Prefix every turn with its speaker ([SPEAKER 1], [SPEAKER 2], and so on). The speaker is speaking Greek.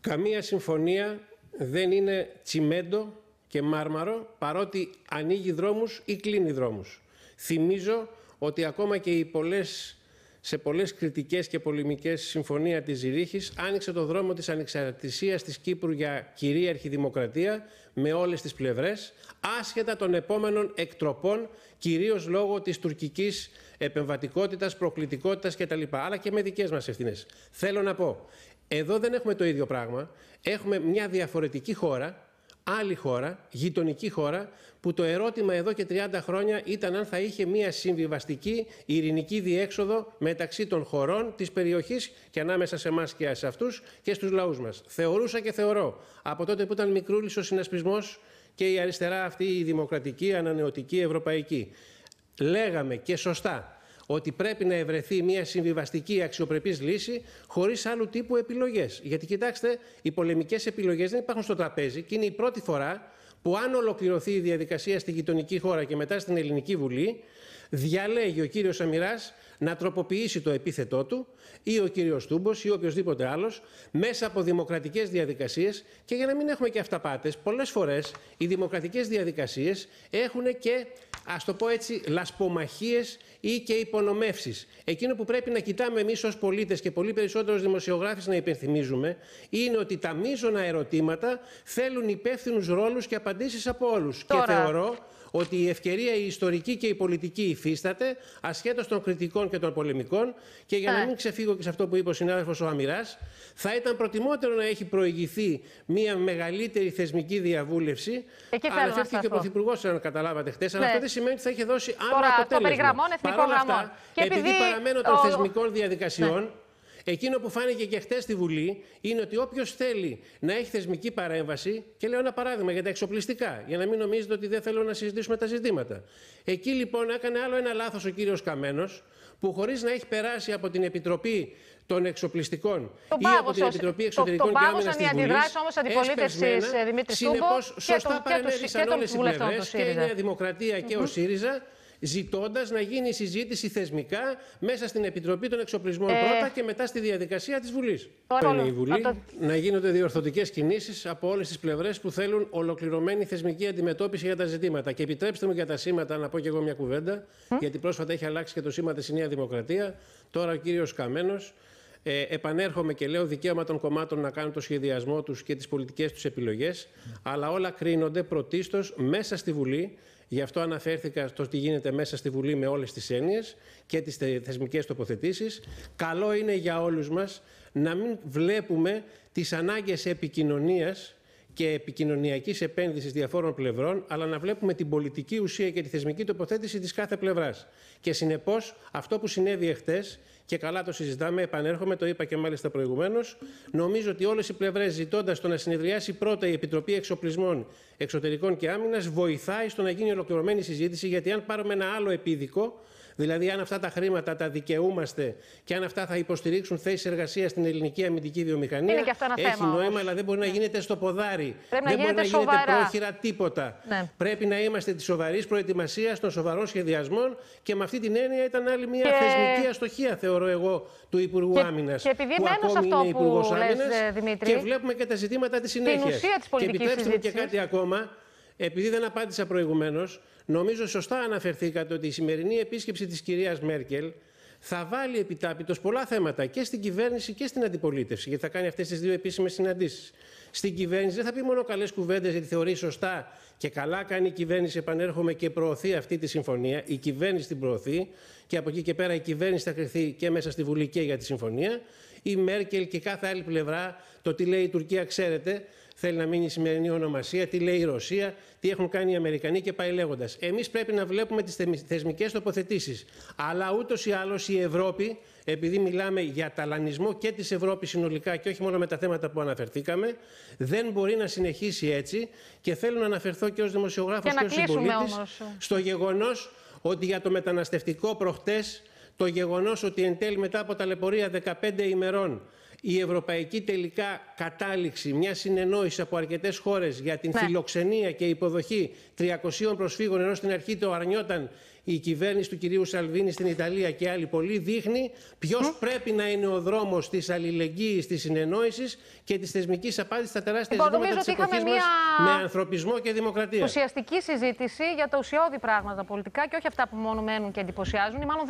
[SPEAKER 1] Καμία συμφωνία δεν είναι τσιμέντο και μάρμαρο παρότι ανοίγει δρόμους ή κλείνει δρόμους. Θυμίζω ότι ακόμα και οι πολλές, σε πολλές κριτικές και πολεμικές συμφωνία της Ζηρίχης άνοιξε το δρόμο της ανεξαρτησίας της Κύπρου για κυρίαρχη δημοκρατία με όλες τις πλευρές, άσχετα των επόμενων εκτροπών, κυρίως λόγω της τουρκικής επεμβατικότητας, προκλητικότητας κτλ. Αλλά και με δικές μας ευθύνες. Θέλω να πω, εδώ δεν έχουμε το ίδιο πράγμα. Έχουμε μια διαφορετική χώρα, άλλη χώρα, γειτονική χώρα, που το ερώτημα εδώ και 30 χρόνια ήταν αν θα είχε μια συμβιβαστική ειρηνική διέξοδο μεταξύ των χωρών της περιοχής και ανάμεσα σε εμάς και σε αυτούς και στους λαούς μας. Θεωρούσα και θεωρώ από τότε που ήταν μικρούλης ο συνασπισμός και η αριστερά αυτή η δημοκρατική, ανανεωτική, ευρωπαϊκή. Λέγαμε και σωστά ότι πρέπει να ευρεθεί μια συμβιβαστική αξιοπρεπής λύση χωρίς άλλου τύπου επιλογές. Γιατί κοιτάξτε, οι πολεμικές επιλογές δεν υπάρχουν στο τραπέζι και είναι η πρώτη φορά που αν ολοκληρωθεί η διαδικασία στη γειτονική χώρα και μετά στην Ελληνική Βουλή, διαλέγει ο κύριος Αμυράς να τροποποιήσει το επίθετό του ή ο κύριος Τούμπος ή οποιοδήποτε άλλος, μέσα από δημοκρατικές διαδικασίες και για να μην έχουμε και αυταπάτες, Πολλές φορές οι δημοκρατικές διαδικασίες έχουν και ας το πω έτσι, λασπομαχίες ή και υπονομεύσεις. Εκείνο που πρέπει να κοιτάμε εμείς ως πολίτες και πολύ περισσότερο δημοσιογράφοι να υπενθυμίζουμε είναι ότι τα μείζωνα ερωτήματα θέλουν υπεύθυνους ρόλους και απαντήσεις από όλους. Και θεωρώ ότι η ευκαιρία η ιστορική και η πολιτική υφίσταται ασχέτως των κριτικών και των πολεμικών. Και για να ναι. μην ξεφύγω και σε αυτό που είπε ο συνάδελφος ο Αμυράς... θα ήταν προτιμότερο να έχει προηγηθεί μια μεγαλύτερη θεσμική διαβούλευση. Εκεί Αναφέρθηκε και ο Πρωθυπουργός, αν καταλάβατε χτε. Αλλά ναι. αυτό δεν σημαίνει ότι θα είχε δώσει άλλο αποτέλεσμα. Παρά αυτά, και επειδή, επειδή παραμένω των θεσμικών διαδικασιών. Ναι. Εκείνο που φάνηκε και χθε στη Βουλή είναι ότι όποιος θέλει να έχει θεσμική παρέμβαση, και λέω ένα παράδειγμα για τα εξοπλιστικά, για να μην νομίζετε ότι δεν θέλω να συζητήσουμε τα ζητήματα. Εκεί λοιπόν έκανε άλλο ένα λάθος ο κύριος Καμένος, που χωρίς να έχει περάσει από την Επιτροπή των Εξοπλιστικών το ή από την Επιτροπή Εξωτερικών το, και Άμυνα της Βουλής. αντιπολίτευση ε, Δημήτρης Συνεπώ, σωστά παρενέβησαν όλες οι πλευρές και η Νέα Δημοκρατία και ο ΣΥΡΙΖΑ ζητώντας να γίνει η συζήτηση θεσμικά μέσα στην Επιτροπή των Εξοπλισμών ε, πρώτα και μετά στη διαδικασία της Βουλής. Θέλει η Βουλή να γίνονται διορθωτικές κινήσεις από όλες τις πλευρές που θέλουν ολοκληρωμένη θεσμική αντιμετώπιση για τα ζητήματα. Και επιτρέψτε μου για τα σήματα να πω και εγώ μια κουβέντα, γιατί πρόσφατα έχει αλλάξει και το σήμα της Νέα Δημοκρατία. Τώρα ο κύριος Καμένος ε, επανέρχομαι και λέω δικαίωμα των κομμάτων να κάνουν το σχεδιασμό τους και τις πολιτικές τους επιλογές, αλλά όλα κρίνονται πρωτίστως μέσα στη Βουλή. Γι' αυτό αναφέρθηκα στο τι γίνεται μέσα στη Βουλή με όλες τις έννοιες και τις θεσμικές τοποθετήσεις. Καλό είναι για όλους μας να μην βλέπουμε τις ανάγκες επικοινωνίας και επικοινωνιακής επένδυσης διαφόρων πλευρών, αλλά να βλέπουμε την πολιτική ουσία και τη θεσμική τοποθέτηση της κάθε πλευράς. Και συνεπώς, αυτό που συνέβη εχθές, και καλά το συζητάμε, επανέρχομαι, το είπα και μάλιστα προηγουμένως, νομίζω ότι όλες οι πλευρές, ζητώντας το να συνεδριάσει πρώτα η Επιτροπή Εξοπλισμών Εξωτερικών και Άμυνας, βοηθάει στο να γίνει ολοκληρωμένη συζήτηση, γιατί αν πάρουμε ένα άλλο επίδικο, Δηλαδή, αν αυτά τα χρήματα τα δικαιούμαστε και αν αυτά θα υποστηρίξουν θέσεις εργασίας στην ελληνική αμυντική βιομηχανία. Είναι και έχει νόημα, αλλά δεν μπορεί να ναι. γίνεται στο ποδάρι. δεν μπορεί να σοβαρά. γίνεται πρόχειρα τίποτα. Ναι. Πρέπει να είμαστε της σοβαρής προετοιμασίας των σοβαρών σχεδιασμών και με αυτή την έννοια ήταν άλλη μια θεσμική αστοχία, θεωρώ εγώ, του Υπουργού και... Άμυνας. Και επειδή που ακόμη αυτό είναι Υπουργό Άμυνας ε, και βλέπουμε και τα ζητήματα της συνέχεια. και επιτρέψτε μου και κάτι ακόμα. Επειδή δεν απάντησα προηγουμένως, νομίζω σωστά αναφερθήκατε ότι η σημερινή επίσκεψη της κυρίας Μέρκελ θα βάλει επιτάπητος πολλά θέματα και στην κυβέρνηση και στην αντιπολίτευση, γιατί θα κάνει αυτές τις δύο επίσημες συναντήσεις. Στην κυβέρνηση δεν θα πει μόνο καλές κουβέντες, γιατί θεωρεί σωστά και καλά κάνει η κυβέρνηση. Επανέρχομαι και προωθεί αυτή τη συμφωνία. Η κυβέρνηση την προωθεί και από εκεί και πέρα η κυβέρνηση θα κρυθεί και μέσα στη Βουλή και για τη συμφωνία. Η Μέρκελ και κάθε άλλη πλευρά, το τι λέει η Τουρκία, ξέρετε, θέλει να μείνει η σημερινή ονομασία, τι λέει η Ρωσία, τι έχουν κάνει οι Αμερικανοί και πάει λέγοντας. Εμείς πρέπει να βλέπουμε τις θεσμικές τοποθετήσεις. Αλλά ούτως ή άλλως η Ευρώπη, επειδή μιλάμε για ταλανισμό και της Ευρώπης συνολικά και όχι μόνο με τα θέματα που αναφερθήκαμε, δεν μπορεί να συνεχίσει έτσι. Και θέλω να αναφερθώ και ως δημοσιογράφος και, και ω συμπολίτη στο γεγονός ότι για το μεταναστευτικό προχτές. το γεγονός ότι εν τέλει μετά από ταλαιπωρία 15 ημερών η ευρωπαϊκή τελικά κατάληξη μια συνεννόηση από αρκετές χώρες για την ναι. φιλοξενία και υποδοχή 300 προσφύγων, ενώ στην αρχή το αρνιόταν η κυβέρνηση του κυρίου Σαλβίνη στην Ιταλία και άλλοι πολλοί, δείχνει ποιος πρέπει να είναι ο δρόμος της αλληλεγγύης, της συνεννόησης και της θεσμικής απάντηση στα τεράστια λοιπόν, ζητήματα τη εποχής μία... με ανθρωπισμό και δημοκρατία. Ουσιαστική συζήτηση για τα ουσιώδη πράγματα πολιτικά και όχι αυτά που μόνο μένουν και εντυπωσιάζουν. Ή μάλλον